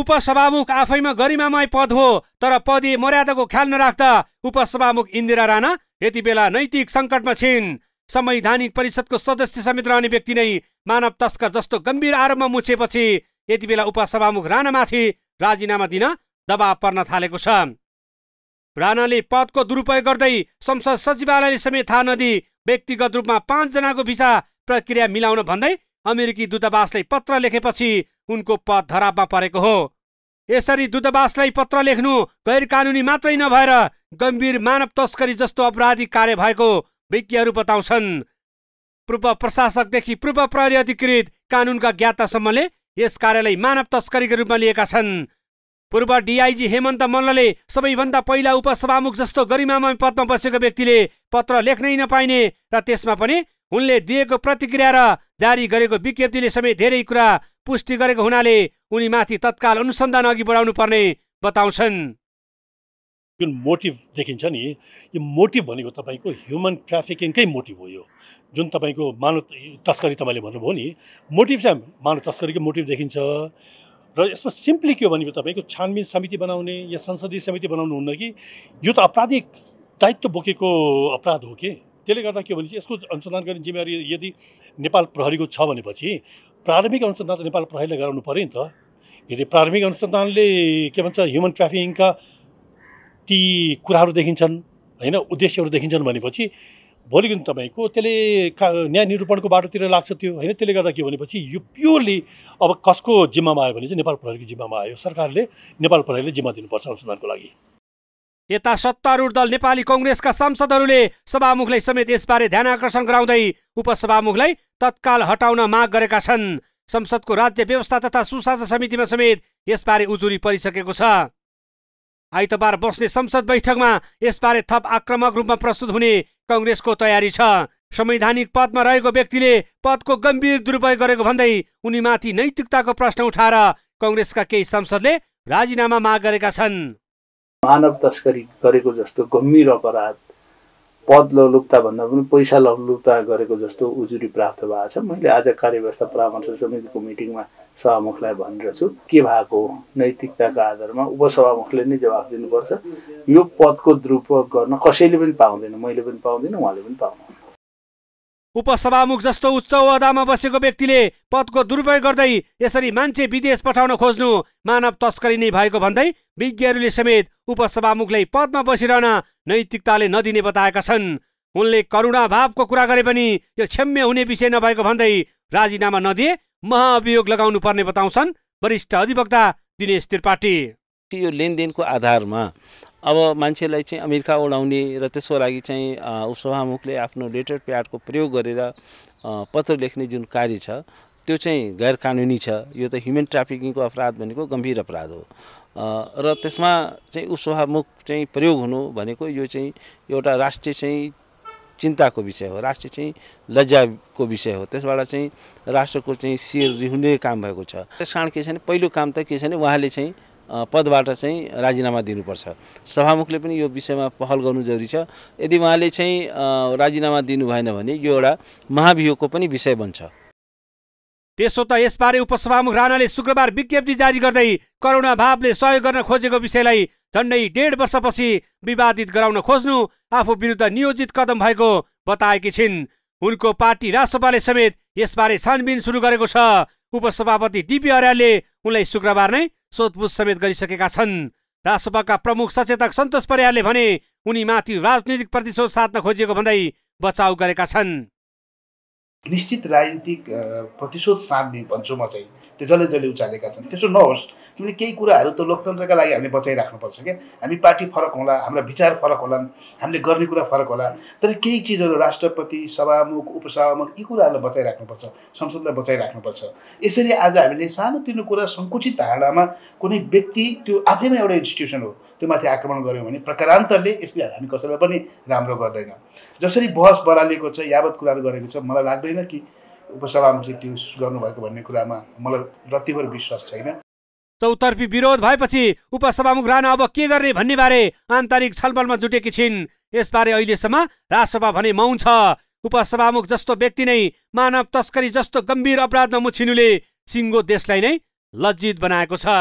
उपसभामुख आफैमा गरिमामय पद हो तर पदे मर्यादाको ख्याल नराख्दा उपसभामुख इन्दिरा राणा यति बेला नैतिक सङ्कटमा छिन् संवैधानिक परिषदको सदस्य समेत रहने व्यक्ति नै मानव तस्कर जस्तो गम्भीर आरोपमा मुछेपछि यति बेला उपसभामुख राणामाथि राजीनामा दिन दबाव पर्न थालेको छ राणाले पदको दुरुपयोग गर्दै संसद सचिवालयले समेत थाहा नदी व्यक्तिगत रूपमा पाँचजनाको भिसा प्रक्रिया मिलाउन भन्दै अमेरिकी दूतावासलाई पत्र लेखेपछि उनको पद धरापमा परेको हो यसरी दूतावासलाई पत्र लेख्नु गैर कानुनी मात्रै नभएर गम्भीर मानव तस्करी जस्तो अपराधी कार्य भएको विज्ञहरू बताउँछन् पूर्व प्रशासकदेखि पूर्व प्रहरी अधिकृत कानुनका ज्ञातासम्मले यस कार्यलाई मानव तस्करीको रूपमा लिएका छन् पूर्व डिआइजी हेमन्त मल्लले सबैभन्दा पहिला उपसभामुख जस्तो गरिमामय पदमा बसेको व्यक्तिले पत्र लेख्नै नपाइने र त्यसमा पनि उनले दिएको प्रतिक्रिया र जारी गरेको विज्ञप्तिले समेत धेरै कुरा पुष्टि गरेको हुनाले उनीमाथि तत्काल अनुसन्धान अघि बढाउनु पर्ने बताउँछन् जुन मोटिभ देखिन्छ नि यो मोटिभ भनेको तपाईँको ह्युमन ट्राफिकिङकै मोटिभ हो यो जुन तपाईँको मानव तस्करी तपाईँले भन्नुभयो नि मोटिभ चाहिँ मानव तस्करीकै मोटिभ देखिन्छ र यसमा सिम्पली के हो भने तपाईँको छानबिन समिति बनाउने या संसदीय समिति बनाउनु हुन्न कि यो त आपराधिक दायित्व बोकेको अपराध हो कि त्यसले गर्दा के भने यसको अनुसन्धान गर्ने जिम्मेवारी यदि नेपाल प्रहरीको छ भनेपछि प्रारम्भिक अनुसन्धान त नेपाल प्रहरीले गराउनु पऱ्यो नि त यदि प्रारम्भिक अनुसन्धानले के भन्छ ह्युमन ट्राफिकिङका ती कुराहरू देखिन्छन् होइन उद्देश्यहरू देखिन्छन् भनेपछि भोलिको दिन तपाईँको त्यसले का न्याय निरूपणको बाटोतिर लाग्छ त्यो होइन त्यसले गर्दा के भनेपछि यो प्योरली अब कसको जिम्मामा आयो भने चाहिँ नेपाल प्रहरीको जिम्मामा आयो सरकारले नेपाल प्रहरीले जिम्मा दिनुपर्छ अनुसन्धानको लागि यता सत्तारूढ दल नेपाली कङ्ग्रेसका सांसदहरूले सभामुखलाई समेत यसबारे ध्यान आकर्षण गराउँदै उपसभामुखलाई तत्काल हटाउन माग गरेका छन् संसदको राज्य व्यवस्था तथा सुशासन समितिमा समेत यसबारे उजुरी परिसकेको छ आइतबार बस्ने संसद बैठकमा यसबारे थप आक्रामक रूपमा प्रस्तुत हुने कङ्ग्रेसको तयारी छ संवैधानिक पदमा रहेको व्यक्तिले पदको गम्भीर दुरुपयोग गरेको भन्दै उनीमाथि नैतिकताको प्रश्न उठाएर कङ्ग्रेसका केही सांसदले राजीनामा माग गरेका छन् मानव तस्करी गरेको जस्तो गम्भीर अपराध पद लुप्ताभन्दा पनि पैसा लुप्ता गरेको जस्तो उजुरी प्राप्त भएको छ मैले आज कार्यव्यवस्था परामर्श समितिको मिटिङमा सभामुखलाई भनेर छु के भएको नैतिकताको आधारमा उपसभामुखले नै जवाफ दिनुपर्छ यो पदको दुरुपयोग गर्न कसैले पनि पाउँदैन मैले पनि पाउँदिनँ उहाँले पनि पाउनु उपसभामुख जस्तो उच्च अदामा बसेको व्यक्तिले पदको दुरुपयोग गर्दै यसरी मान्छे विदेश पठाउन खोज्नु मानव तस्करी नै भएको भन्दै विज्ञहरूले समेत उपसभामुखलाई पदमा बसिरहन नैतिकताले नदिने बताएका छन् उनले करुणाभावको कुरा गरे पनि यो क्षम्य हुने विषय नभएको भन्दै राजीनामा नदिए महाअभियोग लगाउनु पर्ने बताउँछन् वरिष्ठ अधिवक्ता दिनेश त्रिपाठी यो लेनदेनको आधारमा अब मान्छेलाई चाहिँ अमेरिका ओढाउने र त्यसको लागि चाहिँ उपसभामुखले आफ्नो लेटर प्याडको प्रयोग गरेर पत्र लेख्ने जुन कार्य छ त्यो चाहिँ गैर कानुनी छ यो त ह्युमन ट्राफिकिङको अपराध भनेको गम्भीर अपराध हो र त्यसमा चाहिँ उपसभामुख चाहिँ प्रयोग हुनु भनेको यो चाहिँ एउटा राष्ट्रिय चाहिँ चिन्ताको विषय हो राष्ट्र चाहिँ लज्जाको विषय हो त्यसबाट चाहिँ राष्ट्रको चाहिँ सिर रिहुने काम भएको छ त्यस कारण के छ भने पहिलो काम त के छ भने उहाँले चाहिँ पदबाट चाहिँ राजीनामा दिनुपर्छ सभामुखले पनि यो विषयमा पहल गर्नु जरुरी छ यदि उहाँले चाहिँ राजीनामा दिनु भएन भने यो एउटा महाभियोगको पनि विषय बन्छ त्यसो त यसबारे उपसभामुख राणाले शुक्रबार विज्ञप्ति जारी गर्दै करुणा भावले सहयोग गर्न खोजेको विषयलाई झन्डै डेढ वर्षपछि विवादित गराउन खोज्नु आफू विरुद्ध नियोजित कदम भएको बताएकी छिन् उनको पार्टी राष्ट्रपाले समेत यसबारे छानबिन सुरु गरेको छ उपसभापति डिपी अर्यालले उनलाई शुक्रबार नै सोधपुछ समेत गरिसकेका छन् राजसभाका प्रमुख सचेतक सन्तोष परियारले भने माथि राजनीतिक प्रतिशोध साध्न खोजिएको भन्दै बचाउ गरेका छन् निश्चित राजनीतिक प्रतिशोध साध्ने भन्छु म चाहिँ त्यो जसले जसले उचालेका छन् त्यसो नहोस् किनभने केही कुराहरू त लोकतन्त्रका लागि हामीले बचाइराख्नुपर्छ क्या हामी पार्टी फरक होला हाम्रा विचार फरक होला हामीले गर्ने कुरा फरक होला तर केही चिजहरू राष्ट्रपति सभामुख उपसभामुख यी कुराहरूलाई बचाइराख्नुपर्छ संसदलाई बचाइराख्नुपर्छ यसरी आज हामीले सानोतिनो कुरा सङ्कुचित धारणामा कुनै व्यक्ति त्यो आफैमा एउटा इन्स्टिट्युसन हो त्यो माथि आक्रमण गऱ्यौँ भने प्रकारान्तरले यसले हामी कसैलाई पनि राम्रो गर्दैन जसरी बहस बरालिएको छ यावत कुराहरू गरेको छ मलाई लाग्दैन कि उपसभामुखले गर्नुभएको भन्ने कुरामा मलाई रतिभर विश्वास छैन चौतर्फी विरोध भएपछि उपसभामुख राणा अब के गर्ने भन्ने बारे आन्तरिक छलफलमा जुटेकी छिन् यसबारे अहिलेसम्म राजसभा भने मौन छ उपसभामुख जस्तो व्यक्ति नै मानव तस्करी जस्तो गम्भीर अपराधमा मुछिनुले सिङ्गो देशलाई नै लज्जित बनाएको छ